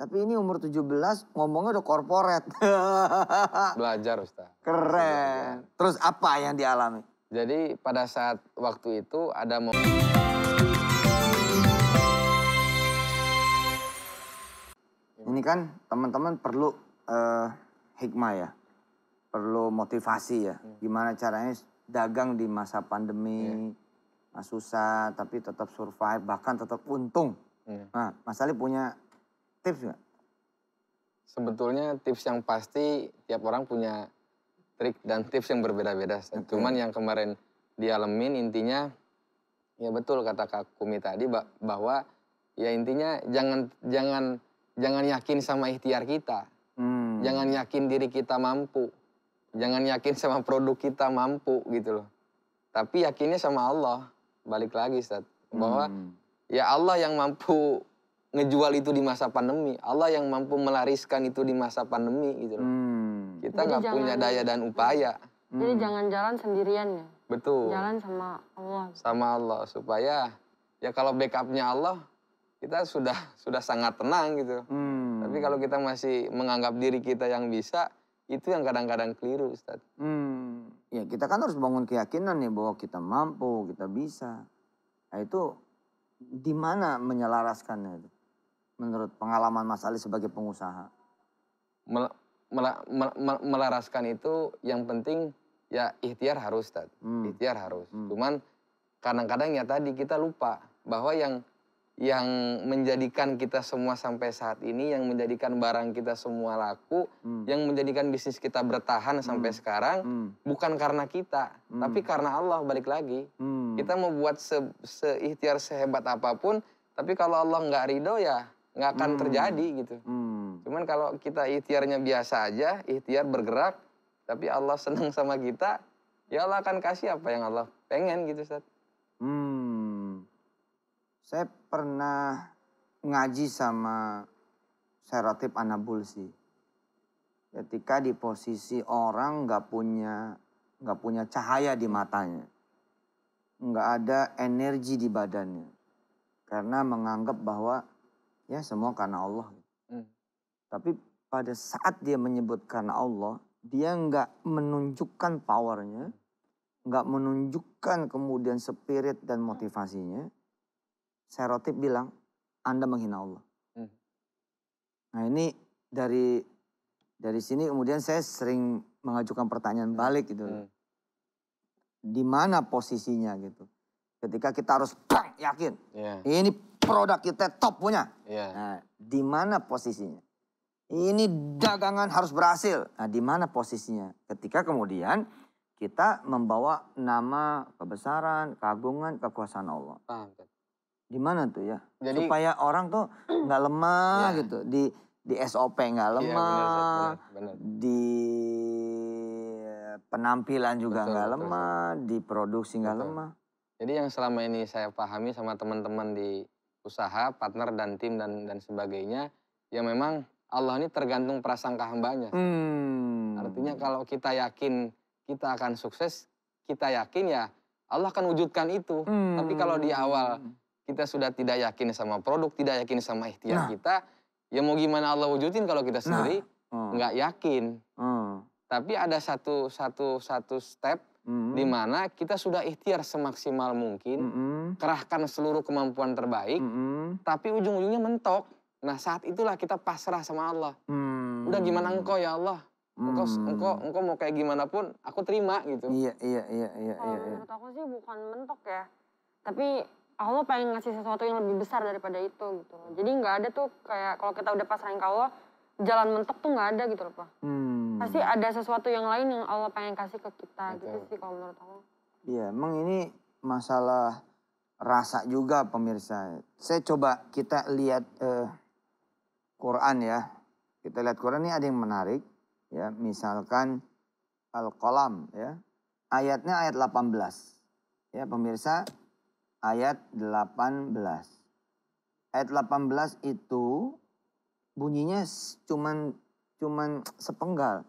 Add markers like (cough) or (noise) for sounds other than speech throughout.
Tapi ini umur 17 ngomongnya udah korporat. (laughs) Belajar Ustaz. Keren. Iya. Terus apa yang dialami? Jadi pada saat waktu itu ada momen... Ini kan teman-teman perlu uh, hikmah ya. Perlu motivasi ya. Iya. Gimana caranya dagang di masa pandemi. Yeah. susah tapi tetap survive bahkan tetap untung. Iya. Nah Mas Ali punya tips nggak? Sebetulnya tips yang pasti tiap orang punya trik dan tips yang berbeda-beda. Okay. Cuman yang kemarin dialamin intinya ya betul kata Kak Kumi tadi bahwa ya intinya jangan jangan jangan yakin sama ikhtiar kita. Hmm. Jangan yakin diri kita mampu. Jangan yakin sama produk kita mampu gitu loh. Tapi yakinnya sama Allah. Balik lagi Ustaz. Bahwa hmm. ya Allah yang mampu ngejual itu di masa pandemi. Allah yang mampu melariskan itu di masa pandemi gitu loh. Hmm. Kita nggak punya daya dan upaya. Hmm. Jadi jangan jalan sendirian ya. Betul. Jalan sama Allah. Sama Allah supaya ya kalau backupnya Allah kita sudah sudah sangat tenang gitu. Hmm. Tapi kalau kita masih menganggap diri kita yang bisa itu yang kadang-kadang keliru Ustaz. Hmm. Ya kita kan harus bangun keyakinan ya bahwa kita mampu, kita bisa. Nah itu di mana menyelaraskannya itu? menurut pengalaman Mas Ali sebagai pengusaha? Mel, mel, mel, mel, melaraskan itu yang penting ya ikhtiar harus, Tad. Hmm. Ikhtiar harus. Hmm. Cuman kadang-kadang ya tadi kita lupa bahwa yang yang menjadikan kita semua sampai saat ini, yang menjadikan barang kita semua laku, hmm. yang menjadikan bisnis kita bertahan hmm. sampai sekarang, hmm. bukan karena kita, hmm. tapi karena Allah balik lagi. Hmm. Kita mau buat seikhtiar sehebat apapun, tapi kalau Allah nggak ridho ya nggak akan hmm. terjadi gitu. Hmm. Cuman kalau kita ikhtiarnya biasa aja, ikhtiar bergerak, tapi Allah senang sama kita, ya Allah akan kasih apa yang Allah pengen gitu Ustaz. Hmm. Saya pernah ngaji sama Anabul Anabulsi. Ketika di posisi orang nggak punya nggak punya cahaya di matanya, nggak ada energi di badannya, karena menganggap bahwa Ya semua karena Allah. Hmm. Tapi pada saat dia menyebut karena Allah, dia nggak menunjukkan powernya, nggak menunjukkan kemudian spirit dan motivasinya. Serotip bilang, Anda menghina Allah. Hmm. Nah ini dari dari sini kemudian saya sering mengajukan pertanyaan hmm. balik gitu. Hmm. Di mana posisinya gitu. Ketika kita harus yakin. Yeah. Ini produk kita top punya. Yeah. Nah, di mana posisinya? Ini dagangan harus berhasil. Nah, di mana posisinya? Ketika kemudian kita membawa nama kebesaran, keagungan, kekuasaan Allah. Di mana tuh ya? Jadi, Supaya orang tuh nggak lemah yeah. gitu. Di di SOP nggak iya, lemah, yeah, bener, bener, bener. di penampilan juga nggak lemah, betul. di produksi nggak lemah. Jadi yang selama ini saya pahami sama teman-teman di usaha, partner dan tim dan dan sebagainya, ya memang Allah ini tergantung prasangka hambanya. Hmm. Artinya kalau kita yakin kita akan sukses, kita yakin ya Allah akan wujudkan itu. Hmm. Tapi kalau di awal kita sudah tidak yakin sama produk, tidak yakin sama ikhtiar nah. kita, ya mau gimana Allah wujudin kalau kita nah. sendiri nah. hmm. yakin. Hmm. Tapi ada satu satu satu step -hmm. Dimana kita sudah ikhtiar semaksimal mungkin, mm -hmm. kerahkan seluruh kemampuan terbaik, mm -hmm. tapi ujung-ujungnya mentok. Nah saat itulah kita pasrah sama Allah. Mm. Udah gimana engkau ya Allah, engkau hmm. engkau engkau mau kayak gimana pun aku terima gitu iya iya iya iya kalau iya, iya, menurut aku sih bukan mentok ya tapi Allah pengen ngasih sesuatu yang lebih besar daripada itu gitu jadi nggak ada tuh kayak kalau kita udah pasrahin ke Allah jalan mentok tuh nggak ada gitu loh pak hmm. Pasti hmm. ada sesuatu yang lain yang Allah pengen kasih ke kita gitu Betul. gitu sih kalau menurut aku. Iya, emang ini masalah rasa juga pemirsa. Saya coba kita lihat uh, Quran ya. Kita lihat Quran ini ada yang menarik ya, misalkan Al-Qalam ya. Ayatnya ayat 18. Ya, pemirsa, ayat 18. Ayat 18 itu bunyinya cuman cuman sepenggal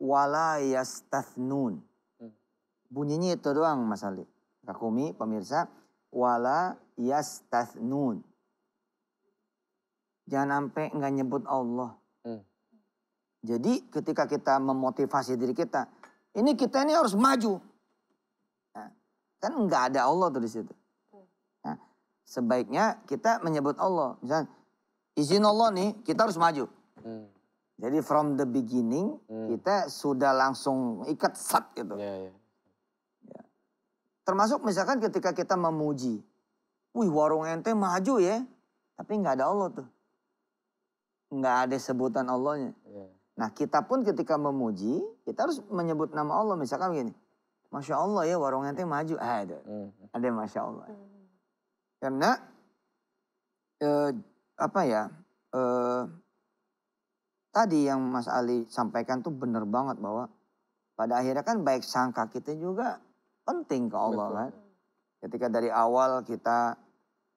wala yastathnun. Hmm. Bunyinya itu doang Mas Ali. Kakumi pemirsa wala yastathnun. Jangan sampai nggak nyebut Allah. Hmm. Jadi ketika kita memotivasi diri kita, ini kita ini harus maju. Nah, kan nggak ada Allah tuh di situ. Nah, sebaiknya kita menyebut Allah. Misalnya izin Allah nih, kita harus maju. Hmm. Jadi from the beginning hmm. kita sudah langsung ikat sat gitu. Yeah, yeah. Ya. Termasuk misalkan ketika kita memuji, wih warung ente maju ya, tapi nggak ada Allah tuh, nggak ada sebutan Allahnya. Yeah. Nah kita pun ketika memuji kita harus menyebut nama Allah misalkan begini, masya Allah ya warung ente maju, ah, ada, hmm. ada masya Allah. Hmm. Karena eh, apa ya? Eh, tadi yang Mas Ali sampaikan tuh benar banget bahwa pada akhirnya kan baik sangka kita juga penting ke Allah Betul. kan. Ketika dari awal kita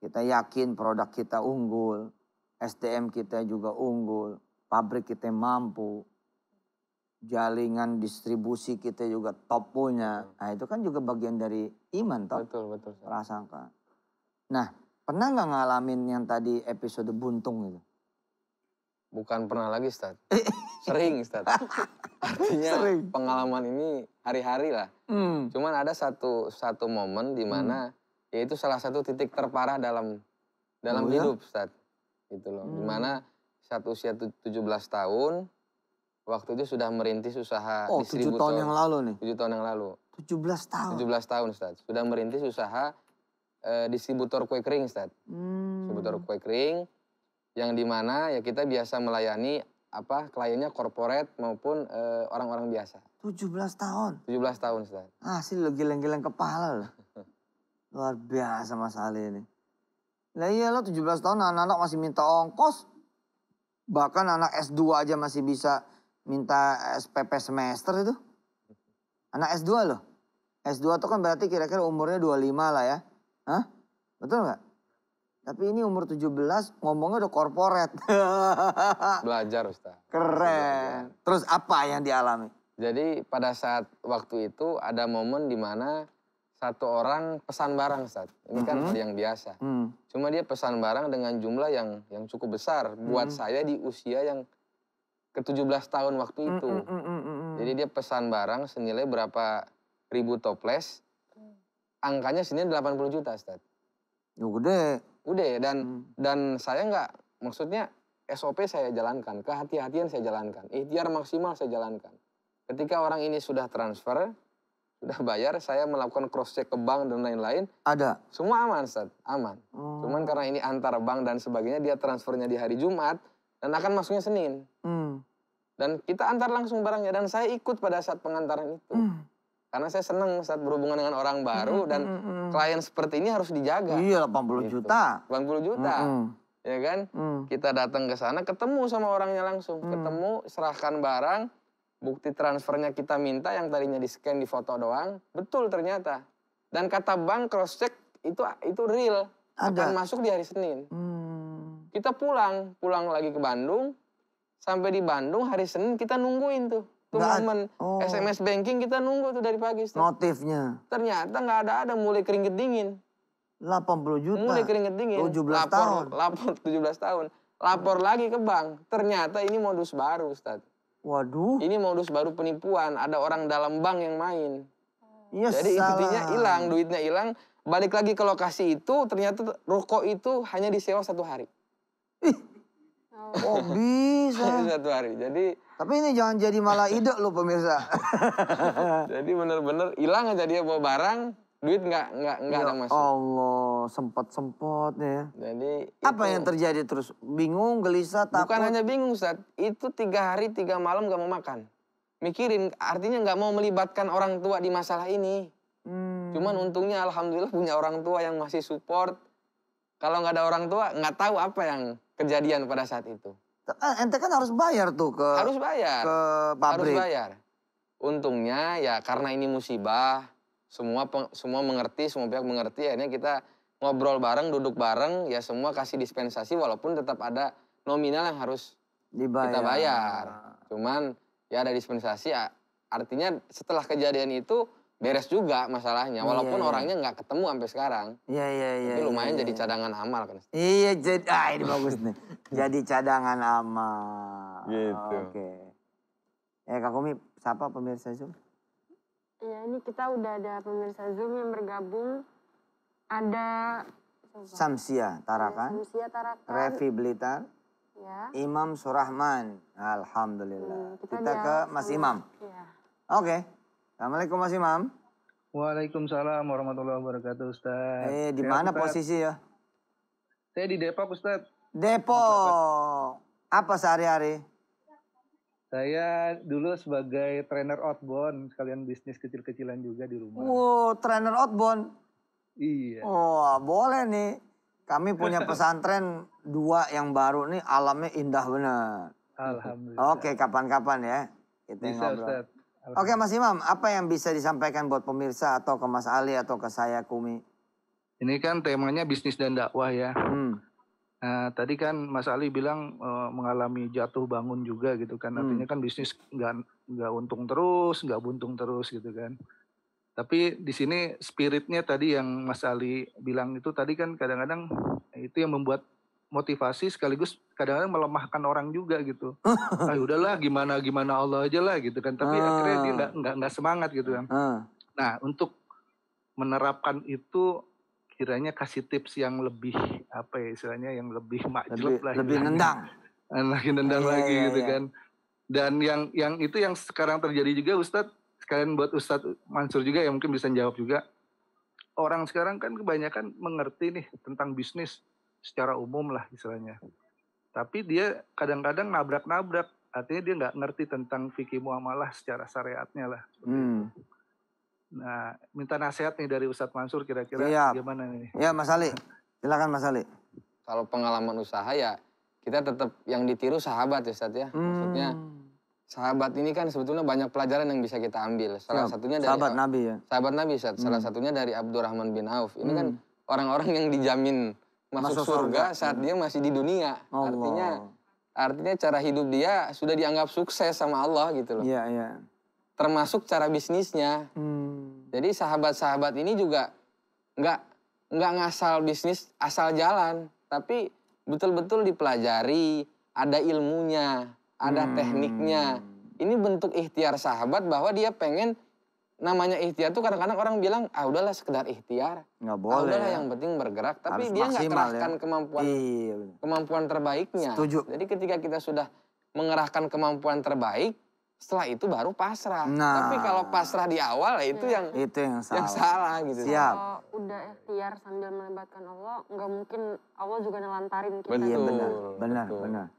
kita yakin produk kita unggul, SDM kita juga unggul, pabrik kita mampu, jaringan distribusi kita juga top punya. Nah itu kan juga bagian dari iman toh. Betul, betul. Prasangka. Nah pernah nggak ngalamin yang tadi episode buntung itu? Bukan pernah lagi, stat, (laughs) Sering, stat, Artinya Sering. pengalaman ini hari-hari lah. Hmm. Cuman ada satu satu momen di mana hmm. yaitu salah satu titik terparah dalam dalam oh, ya? hidup, ya? Stad. Gitu loh. Hmm. mana saat usia 17 tahun, waktu itu sudah merintis usaha oh, distributor. 7 tahun yang lalu nih? 7 tahun yang lalu. 17 tahun? 17 tahun, stat Sudah merintis usaha uh, distributor kue kering, stat, Hmm. Distributor kue kering yang dimana ya kita biasa melayani apa kliennya korporat maupun eh, orang-orang e, biasa. 17 tahun. 17 tahun, Ustaz. Asli ah, lo geleng-geleng kepala lo. (laughs) Luar biasa Mas Ali ini. Lah iya lo 17 tahun anak-anak masih minta ongkos. Bahkan anak S2 aja masih bisa minta SPP semester itu. Anak S2 lo. S2 itu kan berarti kira-kira umurnya 25 lah ya. Hah? Betul nggak? Tapi ini umur 17 ngomongnya udah korporat. (laughs) Belajar Ustaz. Keren. Iya. Terus apa yang dialami? Jadi pada saat waktu itu ada momen dimana satu orang pesan barang Ustaz. Ini kan mm -hmm. yang biasa. Mm. Cuma dia pesan barang dengan jumlah yang yang cukup besar. Buat mm-hmm. saya di usia yang ke-17 tahun waktu itu. Mm -mm -mm -mm. Jadi dia pesan barang senilai berapa ribu toples. Angkanya sini 80 juta Ustaz. Ya gede udah ya, dan hmm. dan saya nggak maksudnya SOP saya jalankan, kehati-hatian saya jalankan, ikhtiar maksimal saya jalankan. Ketika orang ini sudah transfer, sudah bayar, saya melakukan cross check ke bank dan lain-lain. Ada. Semua aman, Ustaz. Aman. Hmm. Cuman karena ini antar bank dan sebagainya, dia transfernya di hari Jumat dan akan masuknya Senin. Hmm. Dan kita antar langsung barangnya dan saya ikut pada saat pengantaran itu. Hmm karena saya senang saat berhubungan dengan orang baru mm-hmm. dan klien seperti ini harus dijaga. Iya, 80 gitu. juta. 80 juta. Mm-hmm. Ya kan? Mm. Kita datang ke sana ketemu sama orangnya langsung, mm. ketemu serahkan barang, bukti transfernya kita minta yang tadinya di-scan di foto doang, betul ternyata. Dan kata bank cross check itu itu real. Ada. Akan masuk di hari Senin. Mm. Kita pulang, pulang lagi ke Bandung. Sampai di Bandung hari Senin kita nungguin tuh tuh gak momen oh. SMS banking kita nunggu tuh dari pagi. Ustaz. Notifnya. Ternyata nggak ada ada mulai keringet dingin. 80 juta. Mulai keringet dingin. 17 lapor, tahun. Lapor 17 (laughs) tahun. Lapor lagi ke bank. Ternyata ini modus baru Ustaz. Waduh. Ini modus baru penipuan. Ada orang dalam bank yang main. Ya, Jadi salah. intinya hilang, duitnya hilang. Balik lagi ke lokasi itu, ternyata rokok itu hanya disewa satu hari. Ih. Oh. oh bisa. (laughs) Satu hari. Jadi. Tapi ini jangan jadi malah ide lo pemirsa. (laughs) jadi bener-bener hilang aja dia bawa barang, duit nggak nggak nggak ya ada masuk. Allah sempat sempot ya. Jadi apa itu, yang terjadi terus? Bingung, gelisah, takut. Bukan hanya bingung saat itu tiga hari tiga malam nggak mau makan. Mikirin artinya nggak mau melibatkan orang tua di masalah ini. Hmm. Cuman untungnya alhamdulillah punya orang tua yang masih support. Kalau nggak ada orang tua nggak tahu apa yang kejadian pada saat itu. Kan ente kan harus bayar tuh ke harus bayar ke pabrik. Harus bayar. Untungnya ya karena ini musibah, semua semua mengerti, semua pihak mengerti. Akhirnya kita ngobrol bareng, duduk bareng, ya semua kasih dispensasi walaupun tetap ada nominal yang harus Dibayar. kita bayar. Cuman ya ada dispensasi. Artinya setelah kejadian itu beres juga masalahnya iya, walaupun yeah, iya. orangnya nggak ketemu sampai sekarang. Iya yeah, iya yeah, iya. Yeah, lumayan yeah, jadi iya. cadangan amal kan. Iya jadi ah ini bagus nih. jadi cadangan amal. Gitu. Oke. Okay. Eh Kak Komi, siapa pemirsa Zoom? iya ini kita udah ada pemirsa Zoom yang bergabung. Ada Samsia Tarakan. Samsia Tarakan. Revi Blitar. Ya. Imam Surahman. Alhamdulillah. Hmm, kita, kita ke Mas Imam. Ya. Oke. Okay. Assalamualaikum Mas Imam. Waalaikumsalam warahmatullahi wabarakatuh Ustaz. Eh, di mana posisi ya? Saya di Depok Ustaz. Depok. Apa sehari-hari? Saya dulu sebagai trainer outbound, sekalian bisnis kecil-kecilan juga di rumah. Wow, trainer outbound. Iya. Wah, oh, boleh nih. Kami punya (laughs) pesantren dua yang baru nih alamnya indah benar. Alhamdulillah. Oke, kapan-kapan ya. Kita Bisa, ngobrol. Ustaz. Oke Mas Imam, apa yang bisa disampaikan buat pemirsa atau ke Mas Ali atau ke saya Kumi? Ini kan temanya bisnis dan dakwah ya. Hmm. Nah, tadi kan Mas Ali bilang e, mengalami jatuh bangun juga gitu kan. Hmm. Artinya kan bisnis nggak nggak untung terus, nggak buntung terus gitu kan. Tapi di sini spiritnya tadi yang Mas Ali bilang itu tadi kan kadang-kadang itu yang membuat motivasi sekaligus kadang-kadang melemahkan orang juga gitu. (laughs) ah udahlah gimana gimana Allah aja lah gitu kan. Tapi ah. akhirnya dia nggak nggak nggak semangat gitu kan. Ah. Nah untuk menerapkan itu kiranya kasih tips yang lebih apa ya istilahnya yang lebih lebih, lah. Lebih nendang. (laughs) Lagi nendang ah, lagi iya, gitu iya. kan. Dan yang yang itu yang sekarang terjadi juga Ustadz sekalian buat Ustadz Mansur juga yang mungkin bisa jawab juga. Orang sekarang kan kebanyakan mengerti nih tentang bisnis secara umum lah istilahnya. Tapi dia kadang-kadang nabrak-nabrak, artinya dia nggak ngerti tentang fikih muamalah secara syariatnya lah. Hmm. Nah, minta nasihat nih dari Ustadz Mansur kira-kira ya. gimana nih? Ya Mas Ali, silakan Mas Ali. Kalau pengalaman usaha ya kita tetap yang ditiru sahabat ya Ustadz ya. Hmm. Maksudnya sahabat ini kan sebetulnya banyak pelajaran yang bisa kita ambil. Salah ya. satunya dari sahabat Nabi ya. Sahabat Nabi Ustadz, hmm. salah satunya dari Abdurrahman bin Auf. Ini hmm. kan orang-orang yang dijamin masuk, surga, surga saat dia masih di dunia. Allah. Artinya artinya cara hidup dia sudah dianggap sukses sama Allah gitu loh. Iya, iya. Termasuk cara bisnisnya. Hmm. Jadi sahabat-sahabat ini juga nggak nggak ngasal bisnis asal jalan, tapi betul-betul dipelajari, ada ilmunya, ada hmm. tekniknya. Ini bentuk ikhtiar sahabat bahwa dia pengen namanya ikhtiar tuh kadang-kadang orang bilang ah udahlah sekedar ikhtiar nggak boleh ah, udahlah ya. yang penting bergerak tapi Harus dia nggak ya. kerahkan ya. kemampuan iya. kemampuan terbaiknya Setuju. jadi ketika kita sudah mengerahkan kemampuan terbaik setelah itu baru pasrah nah. tapi kalau pasrah di awal ya itu ya. yang itu yang salah, yang salah gitu Siap. kalau udah ikhtiar sambil melibatkan Allah nggak mungkin Allah juga nelantarin kita iya benar benar benar